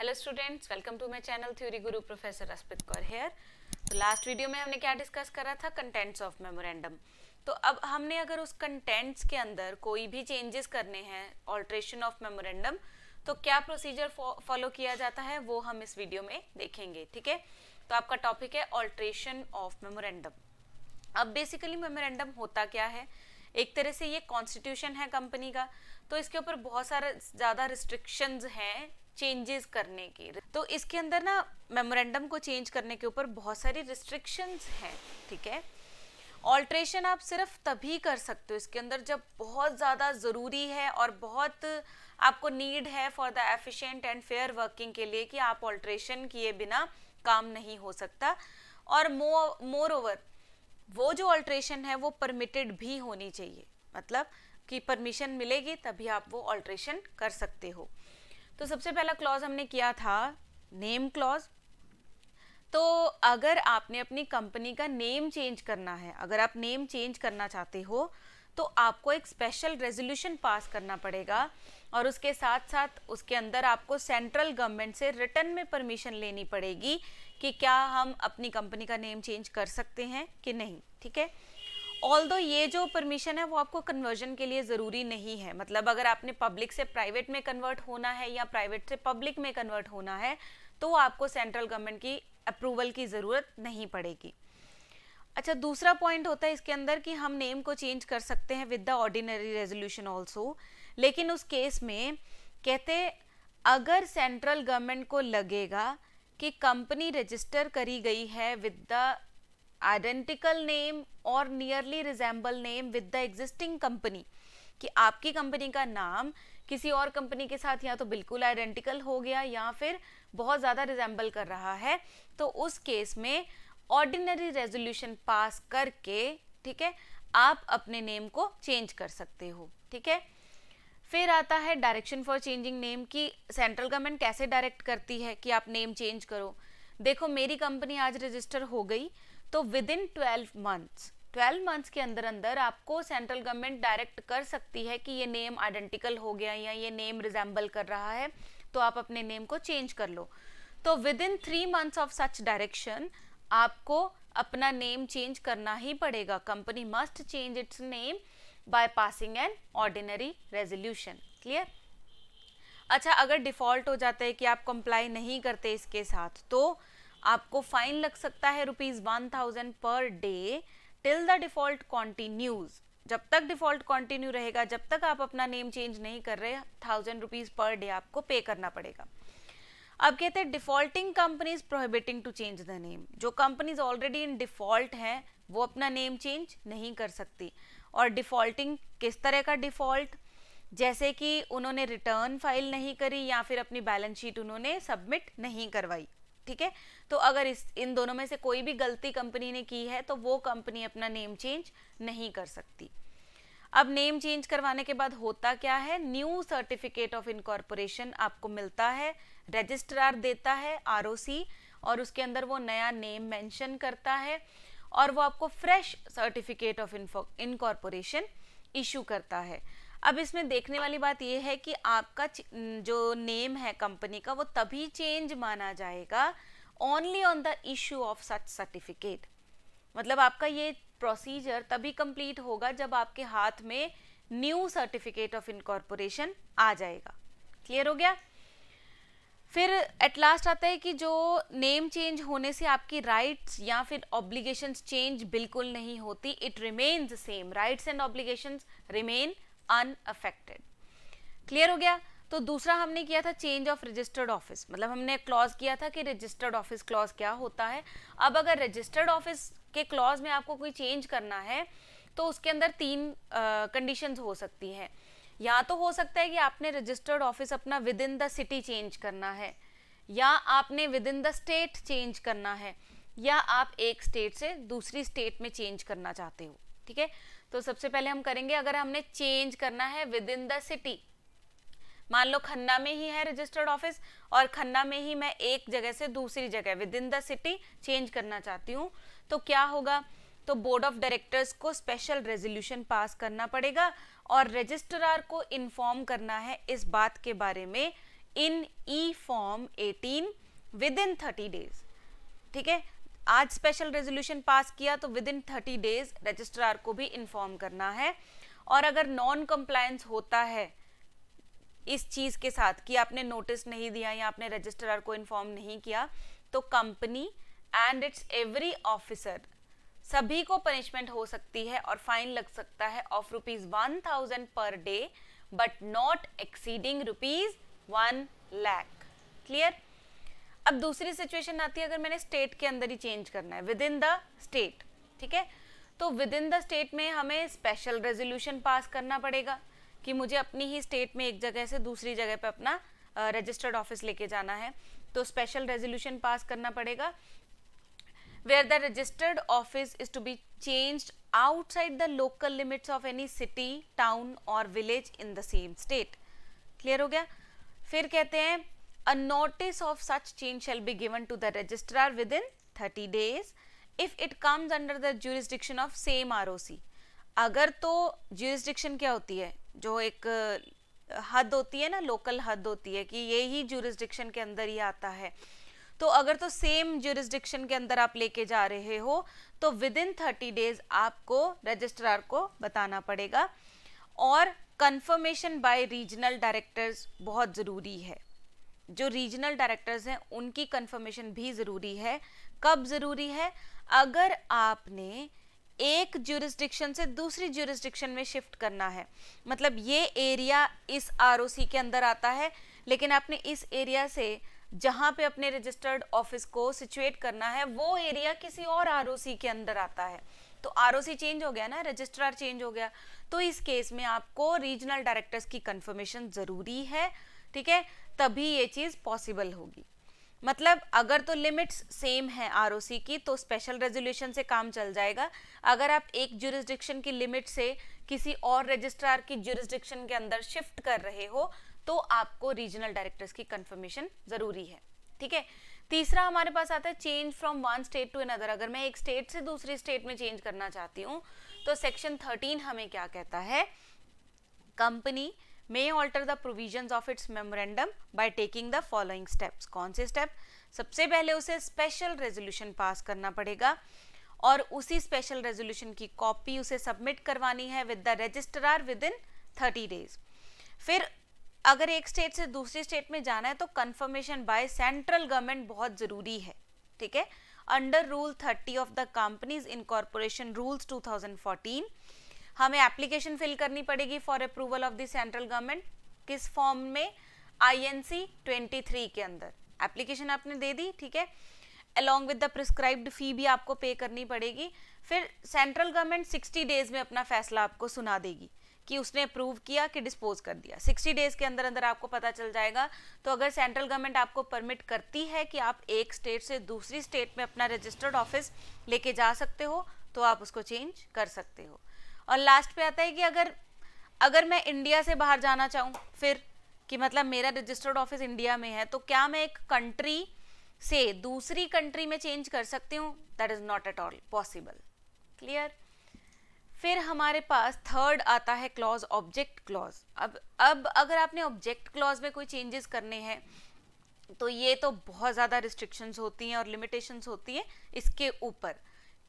Hello students welcome to my channel theory guru professor Raspreet Kaur here तो last video में हमने क्या डिस्कस करा था कंटेंट्स ऑफ मेमोरेंडम तो अब हमने अगर उस कंटेंट्स के अंदर कोई भी चेंजेस करने हैं ऑल्ट्रेशन ऑफ मेमोरेंडम तो क्या प्रोसीजर फॉलो किया जाता है वो हम इस वीडियो में देखेंगे ठीक है तो आपका टॉपिक है ऑल्ट्रेशन ऑफ मेमोरेंडम अब बेसिकली मेमोरेंडम होता क्या है एक तरह से ये कॉन्स्टिट्यूशन है कंपनी का तो इसके ऊपर बहुत सारा ज़्यादा रिस्ट्रिक्शंस हैं चेंजेस करने की तो इसके अंदर ना मेमोरेंडम को चेंज करने के ऊपर बहुत सारी रिस्ट्रिक्शंस हैं ठीक है ऑल्ट्रेशन आप सिर्फ तभी कर सकते हो इसके अंदर जब बहुत ज़्यादा ज़रूरी है और बहुत आपको नीड है for the efficient and fair working के लिए कि आप ऑल्ट्रेशन किए बिना काम नहीं हो सकता और मोर ओवर वो जो ऑल्ट्रेशन है वो परमिटेड भी होनी चाहिए मतलब कि परमिशन मिलेगी तभी आप वो ऑल्ट्रेशन कर सकते हो तो सबसे पहला क्लॉज हमने किया था नेम क्लॉज तो अगर आपने अपनी कंपनी का नेम चेंज करना है अगर आप नेम चेंज करना चाहते हो तो आपको एक स्पेशल रेजोल्यूशन पास करना पड़ेगा और उसके साथ साथ उसके अंदर आपको सेंट्रल गवर्नमेंट से रिटर्न में परमिशन लेनी पड़ेगी कि क्या हम अपनी कंपनी का नेम चेंज कर सकते हैं कि नहीं ठीक है ऑल दो ये जो परमिशन है वो आपको कन्वर्जन के लिए ज़रूरी नहीं है मतलब अगर आपने पब्लिक से प्राइवेट में कन्वर्ट होना है या प्राइवेट से पब्लिक में कन्वर्ट होना है तो आपको सेंट्रल गवर्नमेंट की अप्रूवल की ज़रूरत नहीं पड़ेगी अच्छा दूसरा पॉइंट होता है इसके अंदर कि हम नेम को चेंज कर सकते हैं with the ordinary resolution also लेकिन उस केस में कहते अगर सेंट्रल गवर्नमेंट को लगेगा कि कंपनी रजिस्टर करी गई है विद द आइडेंटिकल नेम और nearly resemble name with the existing company कि आपकी कंपनी का नाम किसी और कंपनी के साथ या तो बिल्कुल आइडेंटिकल हो गया या फिर बहुत ज़्यादा रिजेंबल कर रहा है तो उस केस में ऑर्डिनरी रेजोल्यूशन पास करके ठीक है आप अपने नेम को चेंज कर सकते हो ठीक है फिर आता है डायरेक्शन फॉर चेंजिंग नेम कि सेंट्रल गवर्नमेंट कैसे डायरेक्ट करती है कि आप नेम चेंज करो देखो मेरी कंपनी आज रजिस्टर हो गई तो within twelve months twelve months के अंदर अंदर आपको सेंट्रल गवर्नमेंट डायरेक्ट कर सकती है कि ये नेम आइडेंटिकल हो गया या ये नेम रिजेंबल कर रहा है तो आप अपने नेम को चेंज कर लो तो within three months of such direction आपको अपना नेम चेंज करना ही पड़ेगा company must change its name by passing an ordinary resolution clear अच्छा अगर डिफ़ॉल्ट हो जाता है कि आप कंप्लाई नहीं करते इसके साथ तो आपको फाइन लग सकता है rupees one thousand per day till the default continues जब तक डिफॉल्ट कॉन्टिन्यू रहेगा जब तक आप अपना नेम चेंज नहीं कर रहे थाउजेंड रुपीज पर डे आपको पे करना पड़ेगा अब कहते हैं defaulting companies prohibiting to change the name जो कंपनीज ऑलरेडी इन डिफॉल्ट हैं वो अपना नेम चेंज नहीं कर सकती और डिफॉल्टिंग किस तरह का डिफॉल्ट जैसे कि उन्होंने रिटर्न फाइल नहीं करी या फिर अपनी बैलेंस शीट उन्होंने सबमिट नहीं करवाई ठीक है तो अगर इस इन दोनों में से कोई भी गलती कंपनी ने की है तो वो कंपनी अपना नेम चेंज नहीं कर सकती अब नेम चेंज करवाने के बाद होता क्या है न्यू सर्टिफिकेट ऑफ इनकॉर्पोरेशन आपको मिलता है रजिस्ट्रार देता है आर और उसके अंदर वो नया नेम मैंशन करता है और वो आपको fresh certificate of incorporation issue करता है अब इसमें देखने वाली बात यह है कि आपका जो नेम है कंपनी का वो तभी चेंज माना जाएगा only on the issue of such certificate मतलब आपका ये प्रोसीजर तभी कंप्लीट होगा जब आपके हाथ में न्यू सर्टिफिकेट ऑफ इनकॉर्पोरेशन आ जाएगा क्लियर हो गया फिर एट लास्ट आता है कि जो नेम चेंज होने से आपकी राइट्स या फिर ऑब्लिगेशंस चेंज बिल्कुल नहीं होती it remains same rights and obligations remain unaffected clear हो गया तो दूसरा हमने किया था चेंज ऑफ रजिस्टर्ड ऑफिस मतलब हमने क्लॉज किया था कि रजिस्टर्ड ऑफिस क्लॉज क्या होता है अब अगर रजिस्टर्ड ऑफिस के क्लॉज में आपको कोई चेंज करना है तो उसके अंदर तीन कंडीशंस uh, हो सकती हैं या तो हो सकता है कि आपने रजिस्टर्ड ऑफिस अपना within the city change करना है या आपने within the state change करना है या आप एक स्टेट से दूसरी स्टेट में चेंज करना चाहते हो ठीक है तो सबसे पहले हम करेंगे अगर हमने चेंज करना है विद इन द सिटी मान लो खन्ना में ही है रजिस्टर्ड ऑफिस और खन्ना में ही मैं एक जगह से दूसरी जगह within the city change करना चाहती हूँ तो क्या होगा तो बोर्ड ऑफ डायरेक्टर्स को स्पेशल रेजोल्यूशन पास करना पड़ेगा और रजिस्ट्रार को इन्फॉर्म करना है इस बात के बारे में in e form 18 within 30 days ठीक है आज स्पेशल रेजोल्यूशन पास किया तो within thirty days registrar को भी इन्फॉर्म करना है और अगर नॉन कंप्लायंस होता है इस चीज के साथ कि आपने नोटिस नहीं दिया या आपने रजिस्ट्रार को इन्फॉर्म नहीं किया तो company and its every officer सभी को पनिशमेंट हो सकती है और फाइन लग सकता है of rupees one thousand per day but not exceeding rupees one lakh clear अब दूसरी सिचुएशन आती है अगर मैंने स्टेट के अंदर ही चेंज करना है विद इन द स्टेट ठीक है तो विद इन द स्टेट में हमें स्पेशल रेजोल्यूशन पास करना पड़ेगा कि मुझे अपनी ही स्टेट में एक जगह से दूसरी जगह पे अपना रजिस्टर्ड ऑफिस लेके जाना है तो स्पेशल रेजोल्यूशन पास करना पड़ेगा where the registered office is to be change outside the local limits of any city town और village in the same state clear हो गया फिर कहते हैं a notice of such change shall be given to the registrar within 30 days if it comes under the jurisdiction of same ROC. अगर तो jurisdiction क्या होती है जो एक हद होती है ना लोकल हद होती है कि ये ही jurisdiction के अंदर ही आता है तो अगर तो सेम जुरिस्डिक्शन के अंदर आप लेके जा रहे हो तो विद इन थर्टी डेज आपको रजिस्ट्रार को बताना पड़ेगा और कंफर्मेशन बाय रीजनल डायरेक्टर्स बहुत ज़रूरी है जो रीजनल डायरेक्टर्स हैं उनकी कंफर्मेशन भी ज़रूरी है कब ज़रूरी है अगर आपने एक ज्यूरिस्डिक्शन से दूसरी ज्यूरिस्डिक्शन में शिफ्ट करना है मतलब ये एरिया इस आर के अंदर आता है लेकिन आपने इस एरिया से जहाँ पे अपने रजिस्टर्ड ऑफिस को सिचुएट करना है वो एरिया किसी और आर के अंदर आता है तो आर चेंज हो गया ना रजिस्ट्रार चेंज हो गया तो इस केस में आपको रीजनल डायरेक्टर्स की कंफर्मेशन ज़रूरी है ठीक है तभी ये चीज़ पॉसिबल होगी मतलब अगर तो लिमिट्स सेम है आर की तो स्पेशल रेजोल्यूशन से काम चल जाएगा अगर आप एक जुरिस्डिक्शन की लिमिट से किसी और रजिस्ट्रार की जुरिस्डिक्शन के अंदर शिफ्ट कर रहे हो तो आपको रीजनल डायरेक्टर्स की कंफर्मेशन ज़रूरी है ठीक है तीसरा हमारे पास आता है change from one state to another अगर मैं एक स्टेट से दूसरी स्टेट में चेंज करना चाहती हूँ तो सेक्शन थर्टीन हमें क्या कहता है company may alter the provisions of its memorandum by taking the following steps कौन से step सबसे पहले उसे special resolution pass करना पड़ेगा और उसी special resolution की copy उसे submit करवानी है with the registrar within 30 days फिर अगर एक स्टेट से दूसरी स्टेट में जाना है तो कंफर्मेशन बाय सेंट्रल गवर्नमेंट बहुत ज़रूरी है ठीक है under rule 30 of the companies incorporation rules 2014 हमें एप्लीकेशन फिल करनी पड़ेगी for approval of the central government किस फॉर्म में आईएनसी 23 के अंदर एप्लीकेशन आपने दे दी ठीक है along with the prescribed fee भी आपको पे करनी पड़ेगी फिर सेंट्रल गवर्नमेंट 60 डेज में अपना फैसला आपको सुना देगी कि उसने अप्रूव किया कि डिस्पोज कर दिया 60 डेज के अंदर अंदर आपको पता चल जाएगा तो अगर सेंट्रल गवर्नमेंट आपको परमिट करती है कि आप एक स्टेट से दूसरी स्टेट में अपना रजिस्टर्ड ऑफिस लेके जा सकते हो तो आप उसको चेंज कर सकते हो और लास्ट पे आता है कि अगर अगर मैं इंडिया से बाहर जाना चाहूँ फिर कि मतलब मेरा रजिस्टर्ड ऑफिस इंडिया में है तो क्या मैं एक कंट्री से दूसरी कंट्री में चेंज कर सकती हूँ that is not at all possible clear फिर हमारे पास थर्ड आता है क्लॉज ऑब्जेक्ट क्लॉज अब अब अगर आपने ऑब्जेक्ट क्लॉज में कोई चेंजेस करने हैं तो ये तो बहुत ज़्यादा रिस्ट्रिक्शंस होती हैं और लिमिटेशंस होती हैं इसके ऊपर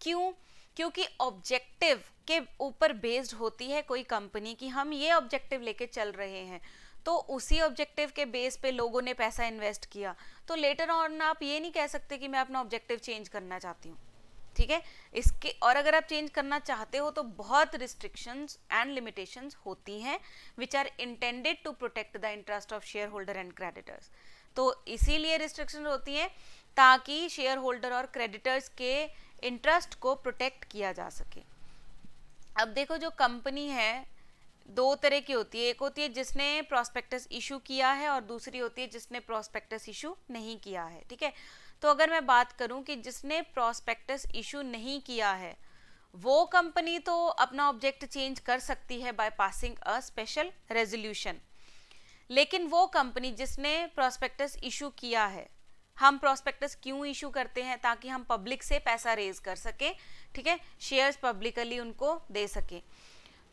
क्यों क्योंकि ऑब्जेक्टिव के ऊपर बेस्ड होती है कोई कंपनी की हम ये ऑब्जेक्टिव लेके चल रहे हैं तो उसी ऑब्जेक्टिव के बेस पे लोगों ने पैसा इन्वेस्ट किया तो लेटर ऑन आप ये नहीं कह सकते कि मैं अपना ऑब्जेक्टिव चेंज करना चाहती हूँ ठीक है इसके और अगर आप चेंज करना चाहते हो तो बहुत रिस्ट्रिक्शंस एंड लिमिटेशंस होती हैं which are intended to protect the interest of share holder and creditors तो इसीलिए रिस्ट्रिक्शन होती हैं ताकि शेयर होल्डर और क्रेडिटर्स के इंटरेस्ट को प्रोटेक्ट किया जा सके अब देखो जो कंपनी है दो तरह की होती है एक होती है जिसने प्रोस्पेक्टस इशू किया है और दूसरी होती है जिसने प्रोस्पेक्टस इशू नहीं किया है ठीक है तो अगर मैं बात करूं कि जिसने प्रोस्पेक्टस इशू नहीं किया है वो कंपनी तो अपना ऑब्जेक्ट चेंज कर सकती है by passing a special resolution लेकिन वो कंपनी जिसने प्रोस्पेक्टस इशू किया है हम प्रोस्पेक्ट क्यों इशू करते हैं ताकि हम पब्लिक से पैसा रेज कर सकें ठीक है शेयर्स पब्लिकली उनको दे सकें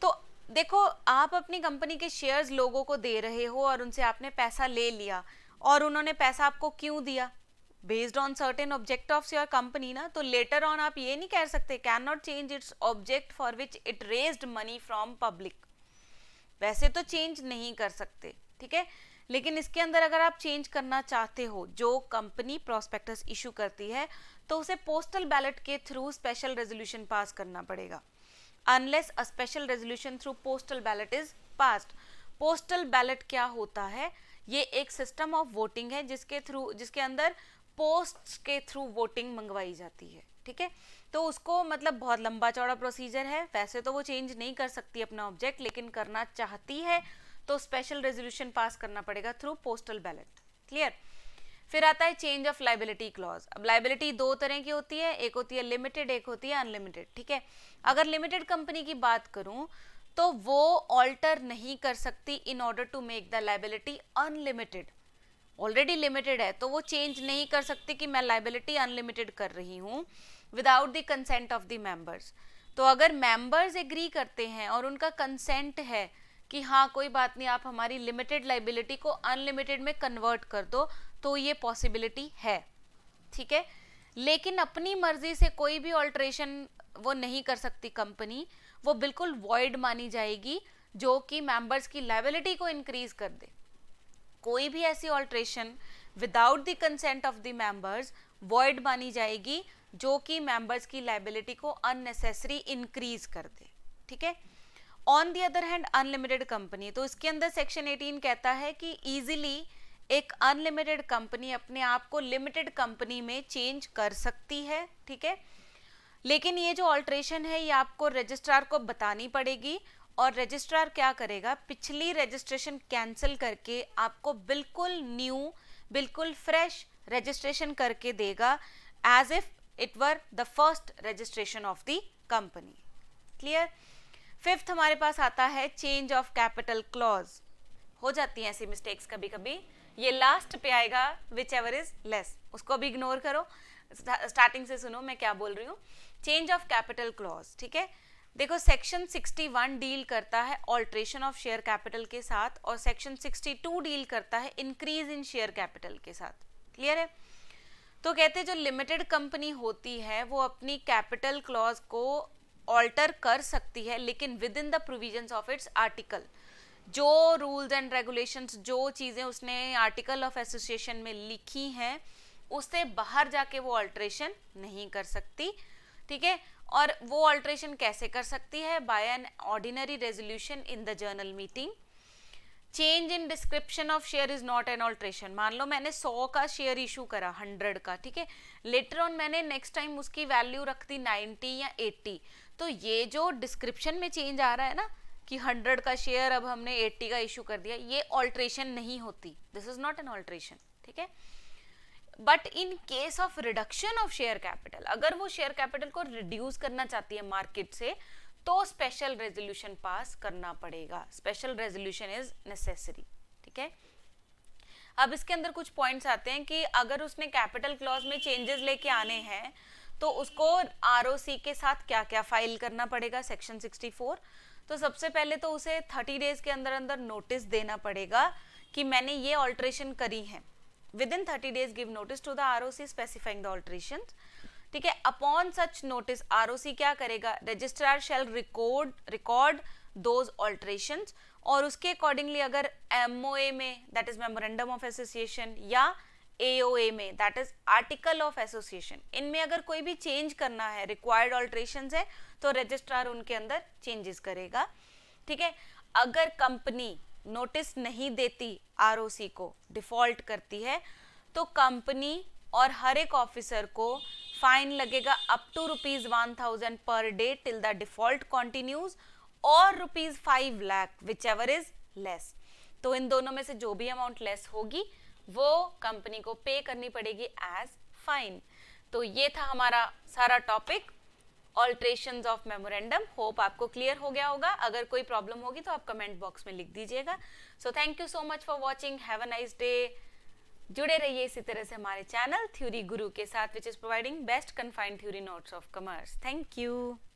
तो देखो आप अपनी कंपनी के शेयर्स लोगों को दे रहे हो और उनसे आपने पैसा ले लिया और उन्होंने पैसा आपको क्यों दिया based on certain object of your company ना तो लेटर ऑन आप ये नहीं कह सकते can not change its object for which it raised money from public वैसे तो चेंज नहीं कर सकते ठीक है लेकिन इसके अंदर अगर आप चेंज करना चाहते हो जो कंपनी प्रोस्पेक्टस इशू करती है तो उसे पोस्टल बैलेट के थ्रू स्पेशल रेजोल्यूशन पास करना पड़ेगा unless a special resolution through postal ballot is passed postal ballot क्या होता है ये एक सिस्टम ऑफ वोटिंग है जिसके थ्रू जिसके अंदर पोस्ट के थ्रू वोटिंग मंगवाई जाती है ठीक है तो उसको मतलब बहुत लंबा चौड़ा प्रोसीजर है वैसे तो वो चेंज नहीं कर सकती अपना ऑब्जेक्ट लेकिन करना चाहती है तो स्पेशल रेजोल्यूशन पास करना पड़ेगा थ्रू पोस्टल बैलेट क्लियर फिर आता है चेंज ऑफ लाइबिलिटी क्लॉज अब लाइबिलिटी दो तरह की होती है एक होती है लिमिटेड एक होती है अनलिमिटेड ठीक है अगर लिमिटेड कंपनी की बात करूं तो वो ऑल्टर नहीं कर सकती in order to make the liability unlimited already limited है तो वो चेंज नहीं कर सकती कि मैं लाइबिलिटी अनलिमिटेड कर रही हूँ without the consent of the members तो अगर मेंबर्स एग्री करते हैं और उनका कंसेंट है कि हाँ कोई बात नहीं आप हमारी लिमिटेड लाइबिलिटी को अनलिमिटेड में कन्वर्ट कर दो तो ये पॉसिबिलिटी है ठीक है लेकिन अपनी मर्जी से कोई भी ऑल्ट्रेशन वो नहीं कर सकती कंपनी वो बिल्कुल वॉइड मानी जाएगी जो कि मेंबर्स की लाइबिलिटी को इंक्रीज कर दे कोई भी ऐसी alteration without the consent of the members void मानी जाएगी जो कि मेंबर्स की लाइबिलिटी को अननेसेसरी इंक्रीज कर दे ठीक है on the other hand unlimited company तो इसके अंदर सेक्शन 18 कहता है कि इजीली एक अनलिमिटेड कंपनी अपने आप को लिमिटेड कंपनी में चेंज कर सकती है ठीक है लेकिन ये जो ऑल्ट्रेशन है ये आपको रजिस्ट्रार को बतानी पड़ेगी और रजिस्ट्रार क्या करेगा पिछली रजिस्ट्रेशन कैंसिल करके आपको बिल्कुल न्यू बिल्कुल फ्रेश रजिस्ट्रेशन करके देगा as if it were the first registration of the company clear fifth हमारे पास आता है चेंज ऑफ कैपिटल क्लॉज हो जाती हैं ऐसी मिस्टेक्स कभी कभी ये लास्ट पे आएगा विच एवर इज लेस उसको भी इग्नोर करो स्टार्टिंग से सुनो मैं क्या बोल रही हूँ चेंज ऑफ कैपिटल क्लॉज ठीक है देखो सेक्शन 61 डील करता है ऑल्ट्रेशन ऑफ शेयर कैपिटल के साथ और सेक्शन 62 डील करता है इंक्रीज इन शेयर कैपिटल के साथ क्लियर है तो कहते हैं जो लिमिटेड कंपनी होती है वो अपनी कैपिटल क्लॉज को ऑल्टर कर सकती है लेकिन within the provisions of its article जो रूल्स एंड रेगुलेशंस जो चीज़ें उसने आर्टिकल ऑफ एसोसिएशन में लिखी हैं उससे बाहर जाके वो ऑल्ट्रेशन नहीं कर सकती ठीक है और वो ऑल्ट्रेशन कैसे कर सकती है by an ordinary resolution in the general meeting change in description of share is not an alteration मान लो मैंने सौ का शेयर इशू करा हंड्रेड का ठीक है लेटर ऑन मैंने नेक्स्ट टाइम उसकी वैल्यू रख दी नाइनटी या एट्टी तो ये जो डिस्क्रिप्शन में चेंज आ रहा है ना कि 100 का शेयर अब हमने 80 का इशू कर दिया ये ऑल्ट्रेशन नहीं होती this is not an alteration ठीक है but in case of reduction of share capital अगर वो शेयर कैपिटल को रिड्यूस करना चाहती है मार्केट से तो स्पेशल रेजोल्यूशन पास करना पड़ेगा स्पेशल रेजोल्यूशन इज नेसेसरी ठीक है अब इसके अंदर कुछ पॉइंट्स आते हैं कि अगर उसने कैपिटल क्लॉज में चेंजेस लेके आने हैं तो उसको आर के साथ क्या क्या फाइल करना पड़ेगा सेक्शन 64 तो सबसे पहले तो उसे 30 डेज के अंदर अंदर नोटिस देना पड़ेगा कि मैंने ये ऑल्ट्रेशन करी है within thirty days give notice to the R O C specifying the alteration ठीक है upon such notice R O C क्या करेगा registrar shall record record those alteration और उसके अकॉर्डिंगली अगर एम ओ ए में that is memorandum of association या A में that is article of association इनमें अगर कोई भी चेंज करना है रिक्वायर्ड ऑल्ट्रेशन है तो रजिस्ट्रार उनके अंदर चेंजेस करेगा ठीक है अगर कंपनी नोटिस नहीं देती आर को डिफॉल्ट करती है तो कंपनी और हर एक ऑफिसर को फाइन लगेगा up to rupees one thousand per day till the default continues और rupees five lakh whichever is less तो इन दोनों में से जो भी अमाउंट लेस होगी वो कंपनी को पे करनी पड़ेगी एज फाइन तो ये था हमारा सारा topic alteration of memorandum hope आपको क्लियर हो गया होगा अगर कोई प्रॉब्लम होगी तो आप कमेंट बॉक्स में लिख दीजिएगा so thank you so much for watching have a nice day जुड़े रहिए इसी तरह से हमारे चैनल थ्योरी गुरु के साथ which is providing best confined theory notes of commerce thank you